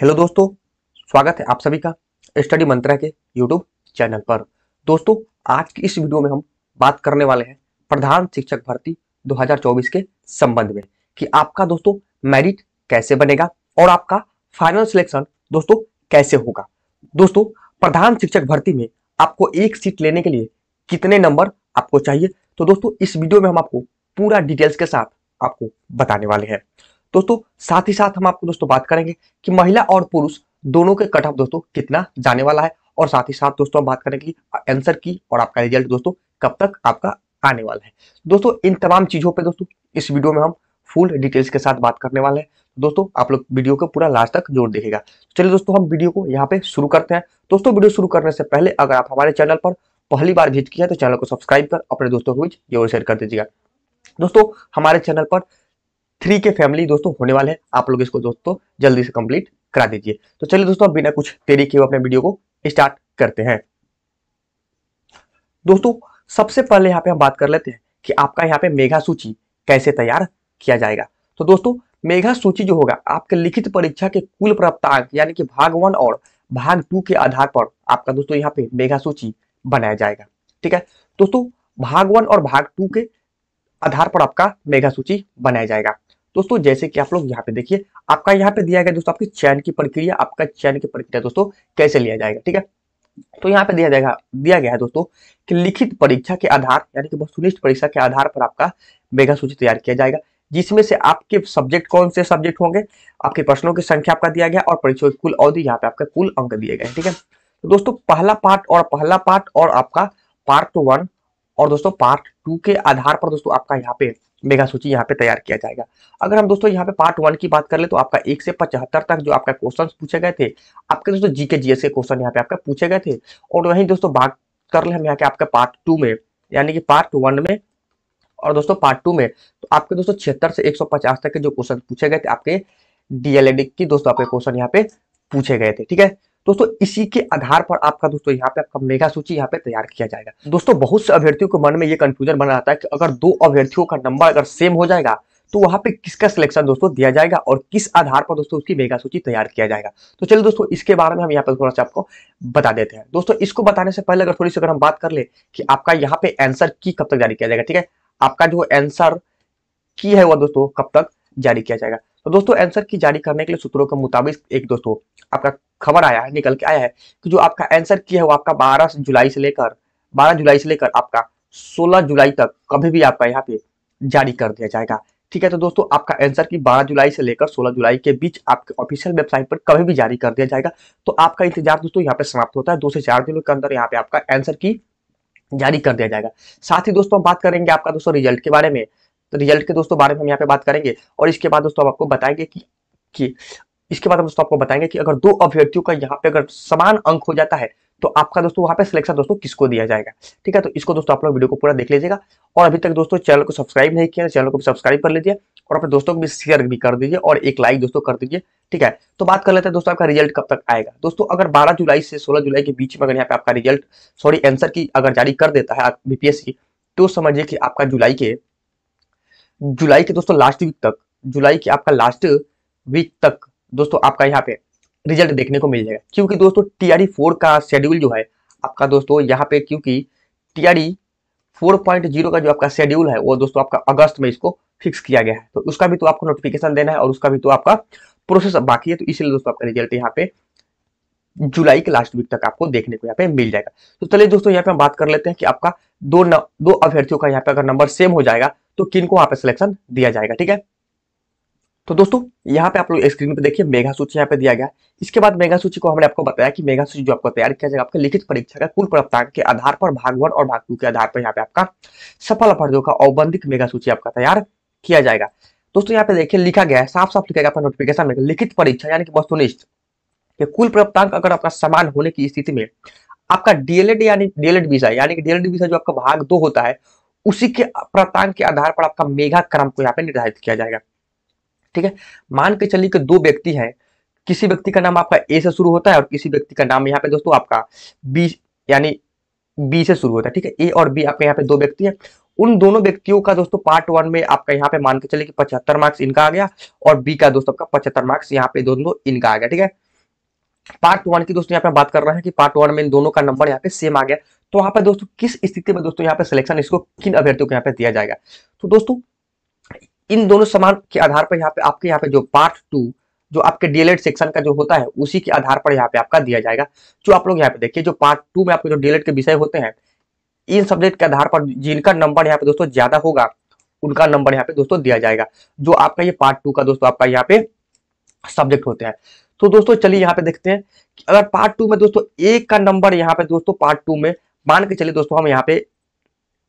hello दोस्तों स्वागत है आप सभी का स्टडी मंत्रा के यूट्यूब चैनल पर दोस्तों आज की इस वीडियो में हम बात करने वाले हैं प्रधान शिक्षक भर्ती 2024 के संबंध में कि आपका दोस्तों मेरिट कैसे बनेगा और आपका फाइनल सिलेक्शन दोस्तों कैसे होगा दोस्तों प्रधान शिक्षक भर्ती में आपको एक सीट लेने के लिए कितने नंबर आपको चाहिए तो दोस्तों इस वीडियो में हम आपको पूरा डिटेल्स के साथ आपको बताने वाले हैं दोस्तों साथ ही साथ हम आपको दोस्तों बात करेंगे कि महिला और पुरुष दोनों के कट ऑफ दोस्तों कितना जाने वाला है और साथ ही साथ दोस्तों हम बात करेंगे कि आंसर की और आपका रिजल्ट दोस्तों कब तक आपका आने वाला है दोस्तों इन तमाम चीजों पर दोस्तों इस वीडियो में हम फुल डिटेल्स के साथ बात करने वाले हैं दोस्तों आप लोग वीडियो को पूरा लास्ट तक जोर देखेगा चलिए दोस्तों हम वीडियो को यहाँ पे शुरू करते हैं दोस्तों वीडियो शुरू करने से पहले अगर आप हमारे चैनल पर पहली बार विजिट किया तो चैनल को सब्सक्राइब कर अपने दोस्तों के बीच जरूर शेयर कर दीजिएगा दोस्तों हमारे चैनल पर थ्री के फैमिली दोस्तों होने वाले हैं आप लोग इसको दोस्तों जल्दी से कंप्लीट करा दीजिए तो चलिए दोस्तों अब बिना कुछ देरी के अपने वीडियो को स्टार्ट करते हैं दोस्तों सबसे पहले यहाँ पे हम बात कर लेते हैं कि आपका यहाँ पे मेघा सूची कैसे तैयार किया जाएगा तो दोस्तों मेघा सूची जो होगा आपके लिखित परीक्षा के कुल प्राप्तांक यानी कि भाग वन और भाग टू के आधार पर आपका दोस्तों यहाँ पे मेघा सूची बनाया जाएगा ठीक है दोस्तों भाग वन और भाग टू के आधार पर आपका मेगा सूची बनाया जाएगा दोस्तों जैसे कि आप लोग यहाँ पे देखिए आपका यहाँ पे दिया गया दोस्तों आपकी चयन की प्रक्रिया आपका चयन की प्रक्रिया दोस्तों कैसे लिया जाएगा ठीक है तो यहाँ पे दिया जाएगा दिया गया है दोस्तों कि लिखित परीक्षा के आधार यानी कि वस्तुनिष्ठ परीक्षा के आधार पर आपका मेगा सूची तैयार किया जाएगा जिसमें से आपके सब्जेक्ट कौन से सब्जेक्ट होंगे आपके प्रश्नों की संख्या आपका दिया गया और परीक्षा की कुल अवधि यहाँ पे आपका कुल अंक दिए गए ठीक है तो दोस्तों पहला पार्ट और पहला पार्ट और आपका पार्ट वन और दोस्तों पार्ट टू के आधार पर दोस्तों आपका यहाँ पे मेगा सूची यहाँ पे तैयार किया जाएगा अगर हम दोस्तों यहाँ पे पार्ट वन की बात कर ले तो आपका एक से पचहत्तर तक जो आपका क्वेश्चन पूछे गए थे आपके दोस्तों जीके जीएस के क्वेश्चन यहाँ पे आपके पूछे गए थे और वही दोस्तों बात कर ले हम यहाँ के आपके पार्ट टू में यानी कि पार्ट वन में और दोस्तों पार्ट टू में तो आपके दोस्तों छिहत्तर से पचास तक के जो क्वेश्चन पूछे गए थे आपके डीएलएड की दोस्तों आपके क्वेश्चन यहाँ पे पूछे गए थे ठीक है दोस्तों इसी के आधार पर आपका दोस्तों यहाँ पे आपका मेगा सूची यहाँ पे तैयार किया जाएगा दोस्तों बहुत से अभ्यर्थियों के मन में ये कंफ्यूजन बना रहता है कि अगर दो अभ्यर्थियों का नंबर अगर सेम हो जाएगा तो वहां पे किसका सिलेक्शन दोस्तों दिया जाएगा और किस आधार पर दोस्तों उसकी मेगा सूची तैयार किया जाएगा तो चलिए दोस्तों इसके बारे में हम यहाँ पे थोड़ा सा आपको बता देते हैं दोस्तों इसको बताने से पहले अगर थोड़ी सी अगर हम बात कर ले कि आपका यहाँ पे आंसर की कब तक जारी किया जाएगा ठीक है आपका जो आंसर की है वह दोस्तों कब तक जारी किया जाएगा तो दोस्तों आंसर की जारी करने के लिए सूत्रों के मुताबिक एक दोस्तों आपका खबर आया है निकल के आया है कि जो आपका आंसर किया है वो आपका 12 जुलाई से लेकर 12 जुलाई से लेकर आपका 16 जुलाई तक कभी भी आपका यहाँ पे जारी कर दिया जाएगा ठीक है तो दोस्तों आपका आंसर की 12 जुलाई से लेकर 16 जुलाई के बीच आपके ऑफिशियल वेबसाइट पर कभी भी जारी कर दिया जाएगा तो आपका इंतजार दोस्तों यहाँ पे समाप्त होता है दो से चार दिनों के अंदर यहाँ पे आपका आंसर की जारी कर दिया जाएगा साथ ही दोस्तों हम बात करेंगे आपका दोस्तों रिजल्ट के बारे में तो रिजल्ट के दोस्तों बारे में हम यहाँ पे बात करेंगे और इसके बाद दोस्तों हम आपको बताएंगे कि कि इसके बाद हम दोस्तों आपको बताएंगे कि अगर दो अभ्यर्थियों का यहाँ पे अगर समान अंक हो जाता है तो आपका दोस्तों वहाँ पे सिलेक्शन दोस्तों किसको दिया जाएगा ठीक है तो इसको दोस्तों आप लोग वीडियो को पूरा देख लीजिएगा और अभी तक दोस्तों चैनल को सब्सक्राइब नहीं किया चैनल को भी सब्सक्राइब कर लीजिए और अपने दोस्तों को भी शेयर भी कर दीजिए और एक लाइक दोस्तों कर दीजिए ठीक है तो बात कर लेते हैं दोस्तों आपका रिजल्ट कब तक आएगा दोस्तों अगर बारह जुलाई से सोलह जुलाई के बीच में अगर यहाँ पे आपका रिजल्ट सॉरी एंसर की अगर जारी कर देता है बीपीएस की तो समझिए कि आपका जुलाई के जुलाई के दोस्तों लास्ट वीक तक जुलाई के आपका लास्ट वीक तक दोस्तों आपका यहाँ पे रिजल्ट देखने को मिल जाएगा क्योंकि दोस्तों टी फोर e का शेड्यूल जो है आपका दोस्तों यहाँ पे क्योंकि T R four point zero का जो आपका शेड्यूल है वो दोस्तों आपका अगस्त में इसको फिक्स किया गया है तो उसका भी तो आपको नोटिफिकेशन देना है और उसका भी तो आपका प्रोसेस बाकी है तो इसलिए दोस्तों आपका रिजल्ट यहाँ पे जुलाई के लास्ट वीक तक आपको देखने को यहाँ पे मिल जाएगा तो चलिए दोस्तों यहाँ पे हम बात कर लेते हैं कि आपका दो न, दो अभ्यर्थियों का यहाँ पे अगर नंबर सेम हो जाएगा तो किन को वहाँ पे सिलेक्शन दिया जाएगा ठीक है तो दोस्तों यहाँ पे आप लोग स्क्रीन पे देखिए मेघा सूची यहाँ पे दिया गया इसके बाद मेघा सूची को हमने आपको बताया कि मेघा सूची जो आपको तैयार किया जाएगा आपके लिखित परीक्षा का कुल प्राप्तांक के आधार पर भाग वन और भाग टू के आधार पर यहाँ पे आपका सफल अभ्यर्थियों का औबंधिक मेघा सूची आपका तैयार किया जाएगा दोस्तों यहाँ पे देखिए लिखा गया है साफ साफ लिखा गया आपका नोटिफिकेशन में लिखित परीक्षा यानी कि वस्तुनिष्ठ कि कुल प्रवतांक अगर आपका समान होने की स्थिति में आपका डीएलएड e यानी डीएलएड वीजा e यानी कि डीएलएड वीजा e जो आपका भाग दो होता है उसी के प्राप्तांक के आधार पर आपका मेगा क्रम को यहाँ पे निर्धारित किया जाएगा ठीक है मान के चलिए कि दो व्यक्ति हैं किसी व्यक्ति का नाम आपका ए से शुरू होता है और किसी व्यक्ति का नाम यहाँ पे दोस्तों आपका बी यानी बी से शुरू होता है ठीक है ए और बी आपके यहाँ पे दो व्यक्ति हैं उन दोनों व्यक्तियों का दोस्तों पार्ट वन में आपका यहाँ पे मान के चले कि पचहत्तर मार्क्स इनका आ गया और बी का दोस्तों आपका पचहत्तर मार्क्स यहाँ पे दोनों इनका आ गया ठीक है पार्ट वन की दोस्तों यहाँ पे बात कर रहे हैं कि पार्ट वन में इन दोनों का नंबर यहाँ पे सेम आ गया तो यहाँ पे दोस्तों किस स्थिति में दोस्तों यहाँ पे सिलेक्शन इसको किन अभ्यर्थियों को यहाँ पे दिया जाएगा तो दोस्तों इन दोनों समान के आधार पर यहाँ पे आपके यहाँ पे जो पार्ट टू जो आपके डीएलएड सेक्शन का जो होता है उसी के आधार पर यहाँ पे आपका दिया जाएगा जो आप लोग यहाँ पे देखिए जो पार्ट टू में आपके जो डीएलएड के विषय होते हैं इन सब्जेक्ट के आधार पर जिनका नंबर यहाँ पे दोस्तों ज्यादा होगा उनका नंबर यहाँ पे दोस्तों दिया जाएगा जो आपका ये पार्ट टू का दोस्तों आपका यहाँ पे सब्जेक्ट होते हैं तो दोस्तों चलिए यहाँ पे देखते हैं कि अगर पार्ट टू में दोस्तों एक का नंबर यहाँ पे दोस्तों पार्ट टू में मान के चलिए दोस्तों हम यहाँ पे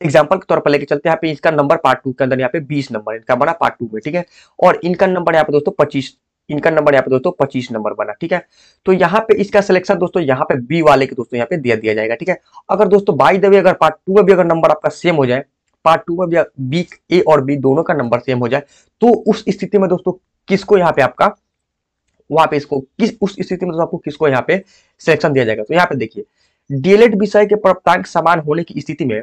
एग्जाम्पल के तौर पर लेके चलते हैं इसका नंबर पार्ट टू के अंदर यहाँ पे बीस नंबर इनका बना पार्ट टू में ठीक है और इनका नंबर यहाँ पे दोस्तों पच्चीस इनका नंबर यहाँ पे दोस्तों पच्चीस नंबर बना ठीक है तो यहाँ पे इसका सिलेक्शन दोस्तों यहाँ पे बी वाले के दोस्तों यहाँ पे दिया दिया जाएगा ठीक है अगर दोस्तों बाई दबे अगर पार्ट टू में भी अगर नंबर आपका सेम हो जाए पार्ट टू में भी बी ए और बी दोनों का नंबर सेम हो जाए तो उस स्थिति में दोस्तों किसको यहाँ पे आपका वहां पे इसको किस उस स्थिति में तो आपको किसको यहाँ पे सिलेक्शन दिया जाएगा तो यहाँ पे देखिए डीएलएड विषय के प्राप्तांक समान होने की स्थिति में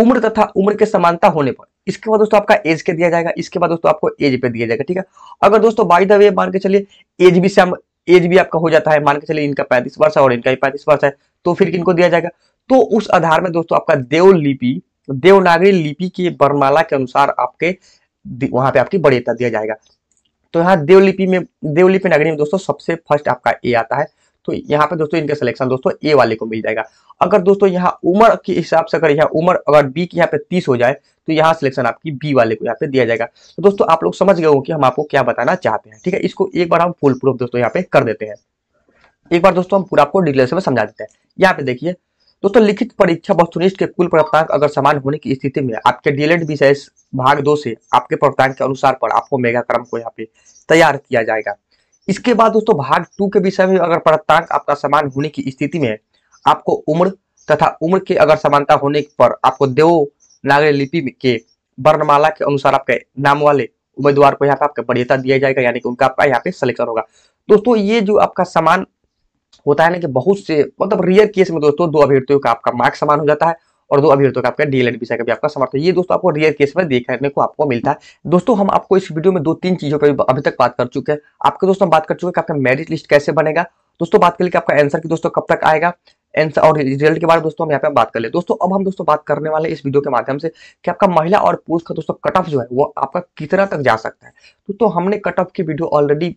उम्र तथा उम्र के समानता होने पर इसके बाद दोस्तों आपका एज के दिया जाएगा इसके बाद दोस्तों आपको एज पे दिया जाएगा ठीक है अगर दोस्तों बाई द वे मान के चलिए एज भी से एज भी आपका हो जाता है मान के चलिए इनका पैंतीस वर्ष है और इनका पैंतीस वर्ष है तो फिर किनको दिया जाएगा तो उस आधार में दोस्तों आपका देव लिपि देवनागरी लिपि के वर्णमाला के अनुसार आपके वहां पे आपकी बढ़ेता दिया जाएगा तो यहाँ देवलिपि में देवलिपि नगरी में दोस्तों सबसे फर्स्ट आपका ए आता है तो यहाँ पे दोस्तों इनका सिलेक्शन दोस्तों ए वाले को मिल जाएगा अगर दोस्तों यहाँ उम्र के हिसाब से अगर यहाँ उम्र अगर बी की यहाँ पे तीस हो जाए तो यहाँ सिलेक्शन आपकी बी वाले को यहाँ पे दिया जाएगा तो दोस्तों आप लोग समझ गए हो कि हम आपको क्या बताना चाहते हैं ठीक है इसको एक बार हम फुल प्रूफ दोस्तों यहाँ पे कर देते हैं एक बार दोस्तों हम पूरा आपको डिटेल से समझा देते हैं यहाँ पे देखिए दोस्तों लिखित परीक्षा वस्तुनिष्ठ के कुल प्रवतांक अगर समान होने की स्थिति में आपके डीएलएड e विषय भाग दो से आपके प्रवतांक के अनुसार पर आपको मेगा क्रम को यहाँ पे तैयार किया जाएगा इसके बाद दोस्तों भाग टू के विषय में अगर प्रत्यांक आपका समान होने की स्थिति में आपको उम्र तथा उम्र के अगर समानता होने पर आपको देव नागरी लिपि के वर्णमाला के अनुसार आपके नाम वाले उम्मीदवार को यहाँ पे आपका वरीयता दिया जाएगा यानी कि उनका आपका यहाँ पे सिलेक्शन होगा दोस्तों ये जो आपका समान होता है ना कि बहुत से मतलब रियर केस में दोस्तों दो अभ्यर्थियों का आपका मार्क समान हो जाता है और दो अभ्यर्थियों तो का आपका डीएलएड विषय का भी आपका समर्थन ये दोस्तों आपको रियर केस में देखने को आपको मिलता है दोस्तों हम आपको इस वीडियो में दो तीन चीजों पर अभी तक बात कर चुके हैं आपके दोस्तों हम बात कर चुके हैं आपका मेरिट लिस्ट कैसे बनेगा दोस्तों बात कर लेके आपका आंसर की दोस्तों कब तक आएगा एंसर और रिजल्ट के बारे में दोस्तों हम यहाँ पे बात कर ले दोस्तों अब हम दोस्तों बात करने वाले इस वीडियो के माध्यम से कि आपका महिला और पुरुष का दोस्तों कट ऑफ जो है वो आपका कितना तक जा सकता है दोस्तों हमने कट ऑफ की वीडियो ऑलरेडी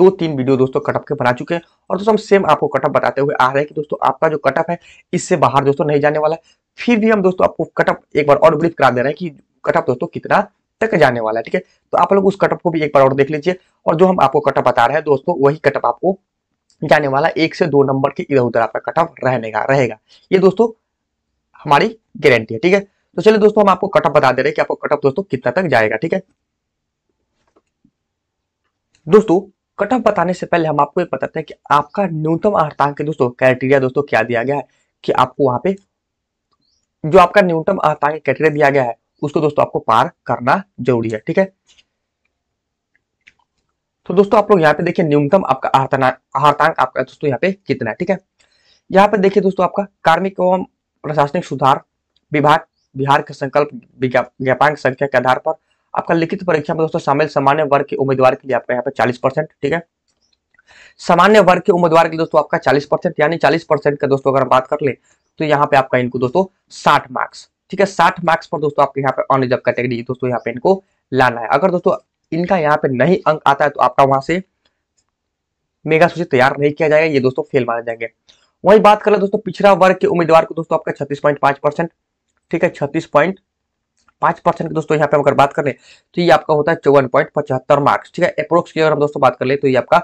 दो तीन वीडियो दोस्तों कटअप के बना चुके हैं और दोस्तों हम सेम आपको कटअप बताते हुए आ रहे हैं कि दोस्तों आपका जो कटअप है इससे बाहर दोस्तों नहीं जाने वाला फिर भी हम दोस्तों आपको कटअप एक बार और ब्रीफ करा दे रहे हैं कि कटअप दोस्तों कितना तक जाने वाला है ठीक है तो आप लोग उस कटअप को भी एक बार और देख लीजिए और जो हम आपको कटअप बता रहे हैं दोस्तों वही कटअप आपको जाने वाला एक से दो नंबर के इधर उधर आपका कटअप रहने का रहेगा ये दोस्तों हमारी गारंटी है ठीक है तो चलिए दोस्तों हम आपको कटअप बता दे रहे हैं कि आपको कटअप दोस्तों कितना तक जाएगा ठीक है दोस्तों कट ऑफ बताने से पहले हम आपको ये बताते हैं कि आपका न्यूनतम अर्थांक दोस्तों क्राइटेरिया दोस्तों क्या दिया गया है कि आपको वहां पे जो आपका न्यूनतम अर्थांक क्राइटेरिया दिया गया है उसको दोस्तों आपको पार करना जरूरी है ठीक है तो दोस्तों आप लोग यहाँ पे देखिए न्यूनतम आपका अर्थांक आपका दोस्तों यहाँ पे कितना है ठीक है यहाँ पे देखिए दोस्तों आपका कार्मिक एवं प्रशासनिक सुधार विभाग बिहार के संकल्प ज्ञापांक संख्या के आधार पर आपका लिखित परीक्षा में दोस्तों शामिल सामान्य वर्ग के उम्मीदवार के लिए आपका यहाँ पे चालीस परसेंट ठीक है सामान्य वर्ग के उम्मीदवार के लिए दोस्तों आपका चालीस परसेंट यानी चालीस परसेंट का दोस्तों अगर बात कर ले तो यहाँ पे आपका इनको दोस्तों साठ मार्क्स ठीक है साठ मार्क्स पर दोस्तों आपके यहाँ पे अनरिजर्व कैटेगरी दोस्तों यहाँ पे इनको लाना है अगर दोस्तों इनका यहाँ पे नहीं अंक आता है तो आपका वहां से मेगा सूची तैयार नहीं किया जाएगा ये दोस्तों फेल माने जाएंगे वही बात कर ले दोस्तों पिछड़ा वर्ग के उम्मीदवार को दोस्तों आपका छत्तीस ठीक है छत्तीस पांच परसेंट की दोस्तों यहाँ पे अगर बात कर लें तो ये आपका होता है चौवन पॉइंट पचहत्तर मार्क्स ठीक है अप्रोक्स की अगर हम दोस्तों बात कर ले तो ये आपका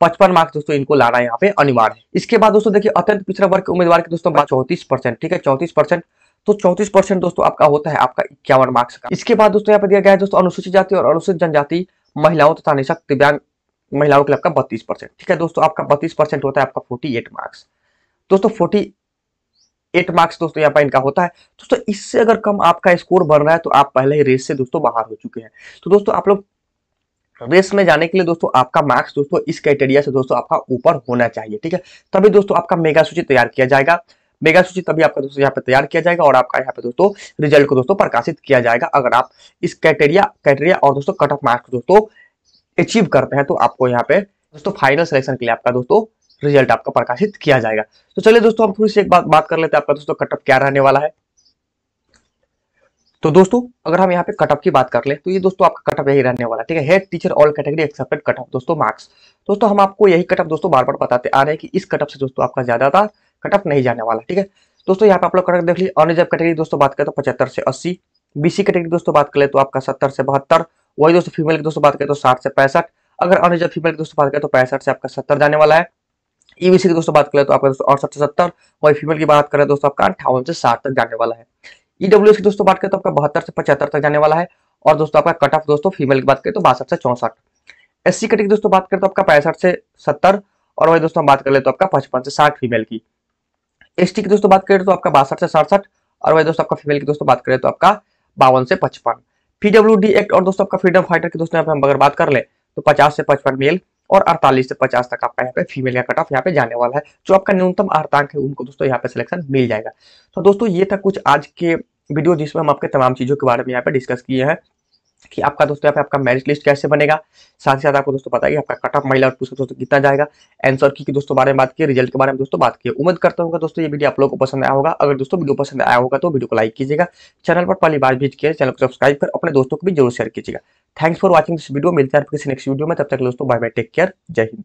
पचपन मार्क्स दोस्तों इनको लाना यहाँ पे अनिवार्य है इसके बाद दोस्तों देखिए अत्यंत पिछड़ा वर्ग के उम्मीदवार के दोस्तों चौतीस परसेंट ठीक है चौतीस परसेंट तो 34 परसेंट दोस्तों आपका होता है आपका इक्यावन मार्क्स का इसके बाद दोस्तों यहाँ पे दिया गया है दोस्तों अनुसूचित जाति और अनुसूचित जनजाति महिलाओं तथा निशक दिव्यांग महिलाओं के लिए आपका बत्तीस परसेंट ठीक है दोस्तों आपका बत्तीस परसेंट होता है आपका फोर्टी एट मार्क्स दोस्तों फोर्टी एट मार्क्स दोस्तों यहाँ पर इनका होता है दोस्तों इससे अगर कम आपका स्कोर बन रहा है तो आप पहले ही रेस से दोस्तों बाहर हो चुके हैं तो दोस्तों आप लोग रेस में जाने के लिए दोस्तों आपका मार्क्स दोस्तों इस क्राइटेरिया से दोस्तों आपका ऊपर होना चाहिए ठीक है तभी दोस्तों आपका मेगा सूची तैयार किया जाएगा मेगा सूची तभी आपका दोस्तों यहाँ पे तैयार किया जाएगा और आपका यहाँ पे दोस्तों रिजल्ट को दोस्तों प्रकाशित किया जाएगा अगर आप इस क्राइटेरिया क्राइटेरिया और दोस्तों कट ऑफ मार्क्स दोस्तों अचीव करते हैं तो आपको यहाँ पे दोस्तों फाइनल सिलेक्शन के लिए आपका दोस्तों रिजल्ट आपका प्रकाशित किया जाएगा तो चलिए दोस्तों हम थोड़ी सी एक बात बात कर लेते हैं आपका दोस्तों कटअप क्या रहने वाला है तो दोस्तों अगर हम यहाँ पे कटअप की बात कर ले तो ये दोस्तों आपका कटअप यही रहने वाला ठीक है head teacher all category accepted cutoff दोस्तों मार्क्स दोस्तों हम आपको यही कटअप दोस्तों बार बार बताते आ रहे हैं कि इस कटअप से दोस्तों आपका ज्यादातर कटअप नहीं जाने वाला ठीक है दोस्तों यहाँ पे आप लोग कटअप देख लीजिए अनरिजर्व कैटेगरी दोस्तों बात करें तो पचहत्तर से अस्सी बीसी कैटेगरी दोस्तों बात करें तो आपका सत्तर से बहत्तर वही दोस्तों फीमेल की दोस्तों बात करें तो साठ से पैंसठ अगर अनरिजर्व फीमेल की दोस्तों बात करें तो पैंसठ से आपका सत्तर जाने वाला है ईबीसी की दोस्तों बात करें तो आपका दोस्तों अड़सठ से सत्तर वही फीमेल की बात करें दोस्तों आपका अंठावन से साठ तक जाने वाला है ईडब्ल्यू की दोस्तों बात करें तो आपका बहत्तर से पचहत्तर तक जाने वाला है और दोस्तों आपका कट ऑफ दोस्तों फीमेल की बात करें तो बासठ से चौसठ एस सी की दोस्तों बात करें तो आपका पैंसठ से सत्तर और वही दोस्तों बात कर ले तो आपका पचपन से साठ फीमेल की एस की दोस्तों बात करें तो आपका बासठ से सड़सठ और वही दोस्तों आपका फीमेल की दोस्तों बात करें तो आपका बावन से पचपन पीडब्ल्यू एक्ट और दोस्तों आपका फ्रीडम फाइटर की दोस्तों अगर बात कर ले तो पचास से पचपन मेल और 48 से 50 तक आपका यहाँ पे फीमेल का कट ऑफ यहाँ पे जाने वाला है जो आपका न्यूनतम आर्तांक है उनको दोस्तों यहाँ पे सिलेक्शन मिल जाएगा तो दोस्तों ये था कुछ आज के वीडियो जिसमें हम आपके तमाम चीज़ों के बारे में यहाँ पे डिस्कस किए हैं कि आपका दोस्तों यहाँ पे आपका मैरिट लिस्ट कैसे बनेगा साथ ही साथ आपको दोस्तों पता है कि आपका कट ऑफ महिला और पुरुष दोस्तों कितना जाएगा आंसर की, की दोस्तों बारे में बात की रिजल्ट के बारे में दोस्तों बात की उम्मीद करता हूँ दोस्तों ये वीडियो आप लोगों को पसंद आया होगा अगर दोस्तों वीडियो पसंद आया होगा तो वीडियो को लाइक कीजिएगा चैनल पर पहली बार भेज किया चैनल को सब्सक्राइब कर अपने दोस्तों को भी जरूर शेयर कीजिएगा thanks for watching this video मिलते हैं आपके नेक्स्ट वीडियो में तब तक दोस्तों बाय बाय टेक केयर जय हिंद